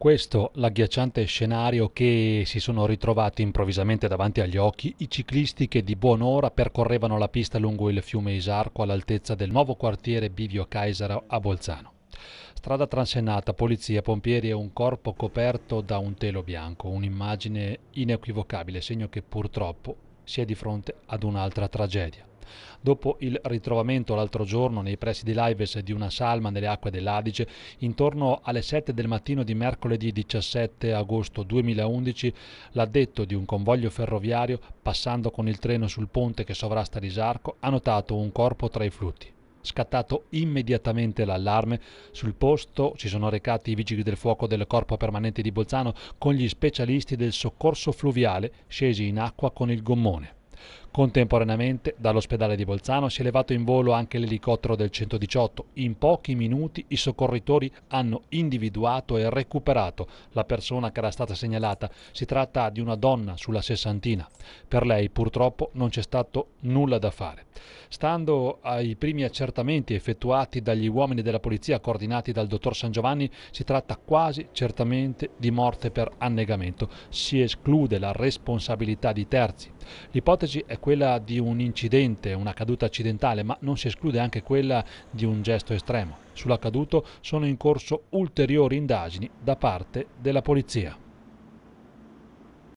Questo l'agghiacciante scenario che si sono ritrovati improvvisamente davanti agli occhi i ciclisti che di buon'ora percorrevano la pista lungo il fiume Isarco all'altezza del nuovo quartiere Bivio Kaiser a Bolzano. Strada transennata, polizia, pompieri e un corpo coperto da un telo bianco, un'immagine inequivocabile, segno che purtroppo si è di fronte ad un'altra tragedia. Dopo il ritrovamento l'altro giorno nei pressi di Laives di una salma nelle acque dell'Adige, intorno alle 7 del mattino di mercoledì 17 agosto 2011, l'addetto di un convoglio ferroviario, passando con il treno sul ponte che sovrasta Risarco, ha notato un corpo tra i flutti. Scattato immediatamente l'allarme, sul posto si sono recati i vigili del fuoco del Corpo Permanente di Bolzano con gli specialisti del soccorso fluviale scesi in acqua con il gommone. Contemporaneamente dall'ospedale di Bolzano si è levato in volo anche l'elicottero del 118. In pochi minuti i soccorritori hanno individuato e recuperato la persona che era stata segnalata. Si tratta di una donna sulla sessantina. Per lei purtroppo non c'è stato nulla da fare. Stando ai primi accertamenti effettuati dagli uomini della polizia coordinati dal dottor San Giovanni, si tratta quasi certamente di morte per annegamento. Si esclude la responsabilità di terzi. L'ipotesi è quella di un incidente, una caduta accidentale, ma non si esclude anche quella di un gesto estremo. Sull'accaduto sono in corso ulteriori indagini da parte della polizia.